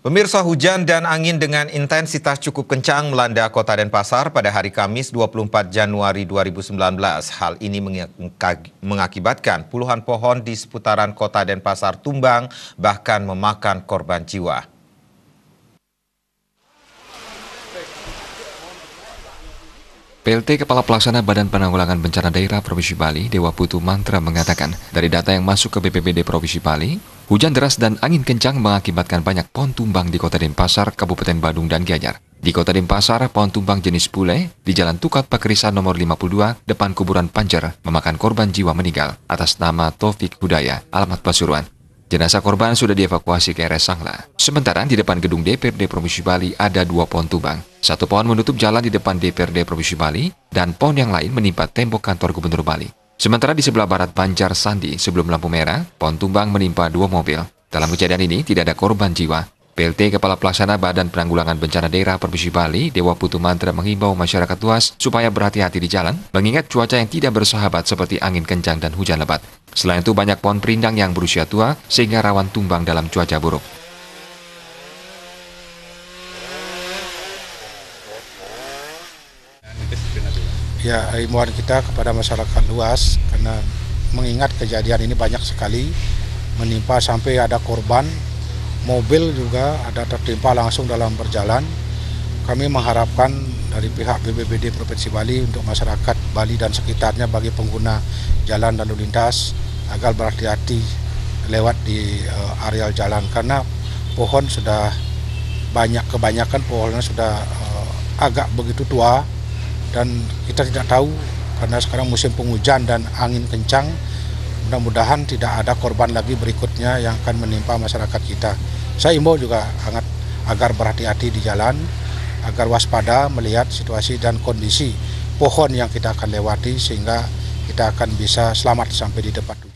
Pemirsa hujan dan angin dengan intensitas cukup kencang melanda kota Denpasar pada hari Kamis 24 Januari 2019. Hal ini mengakibatkan puluhan pohon di seputaran kota Denpasar tumbang bahkan memakan korban jiwa. PLT Kepala Pelaksana Badan Penanggulangan Bencana Daerah Provinsi Bali, Dewa Putu Mantra mengatakan, dari data yang masuk ke BPBD Provinsi Bali, Hujan deras dan angin kencang mengakibatkan banyak pohon tumbang di kota Denpasar, Kabupaten Bandung, dan Gianyar. Di kota Denpasar, pohon tumbang jenis bule di Jalan Tukat Pakrisan nomor 52 depan kuburan Panjer memakan korban jiwa meninggal atas nama Taufik Hudaya, alamat Pasuruan. Jenazah korban sudah dievakuasi ke RS Sangla. Sementara di depan gedung DPRD Provinsi Bali ada dua pohon tumbang. Satu pohon menutup jalan di depan DPRD Provinsi Bali dan pohon yang lain menimpa tembok kantor Gubernur Bali. Sementara di sebelah barat Banjar Sandi sebelum lampu merah, pohon tumbang menimpa dua mobil. Dalam kejadian ini tidak ada korban jiwa. PLT Kepala Pelaksana Badan Penanggulangan Bencana Daerah Provinsi Bali, Dewa Putu Mantra mengimbau masyarakat luas supaya berhati-hati di jalan, mengingat cuaca yang tidak bersahabat seperti angin kencang dan hujan lebat. Selain itu banyak pohon perindang yang berusia tua sehingga rawan tumbang dalam cuaca buruk. ya imbauan kita kepada masyarakat luas karena mengingat kejadian ini banyak sekali menimpa sampai ada korban mobil juga ada tertimpa langsung dalam berjalan kami mengharapkan dari pihak BBBD Provinsi Bali untuk masyarakat Bali dan sekitarnya bagi pengguna jalan dan lalu lintas agar berhati-hati lewat di uh, areal jalan karena pohon sudah banyak kebanyakan pohonnya sudah uh, agak begitu tua dan kita tidak tahu karena sekarang musim penghujan dan angin kencang mudah-mudahan tidak ada korban lagi berikutnya yang akan menimpa masyarakat kita saya imbau juga sangat agar berhati-hati di jalan agar waspada melihat situasi dan kondisi pohon yang kita akan lewati sehingga kita akan bisa selamat sampai di depan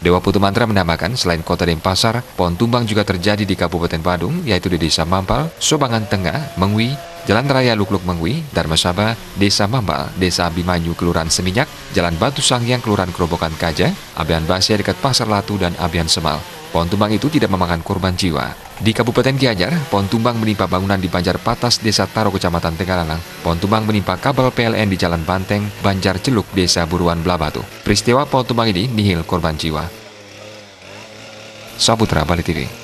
Dewa Putu Mantra menambahkan, selain kota Denpasar, pohon tumbang juga terjadi di Kabupaten Badung, yaitu di Desa Mampal, Sobangan Tengah, Mengwi, Jalan Raya Lukluk Mengwi, Darmasaba, Desa Mampal, Desa Abimanyu, Kelurahan Seminyak, Jalan Batu Sangyang, Kelurahan Kerobokan Kaja, Abian Basia dekat Pasar Latu, dan Abian Semal. Pohon tumbang itu tidak memakan korban jiwa. Di Kabupaten Gianyar, pohon tumbang menimpa bangunan di Banjar Patas, Desa Taro, Kecamatan Tegalalang. Pohon tumbang menimpa kabel PLN di Jalan Banteng, Banjar Celuk, Desa Buruan, Blabatu. Peristiwa pohon tumbang ini nihil korban jiwa. Saputra Bali TV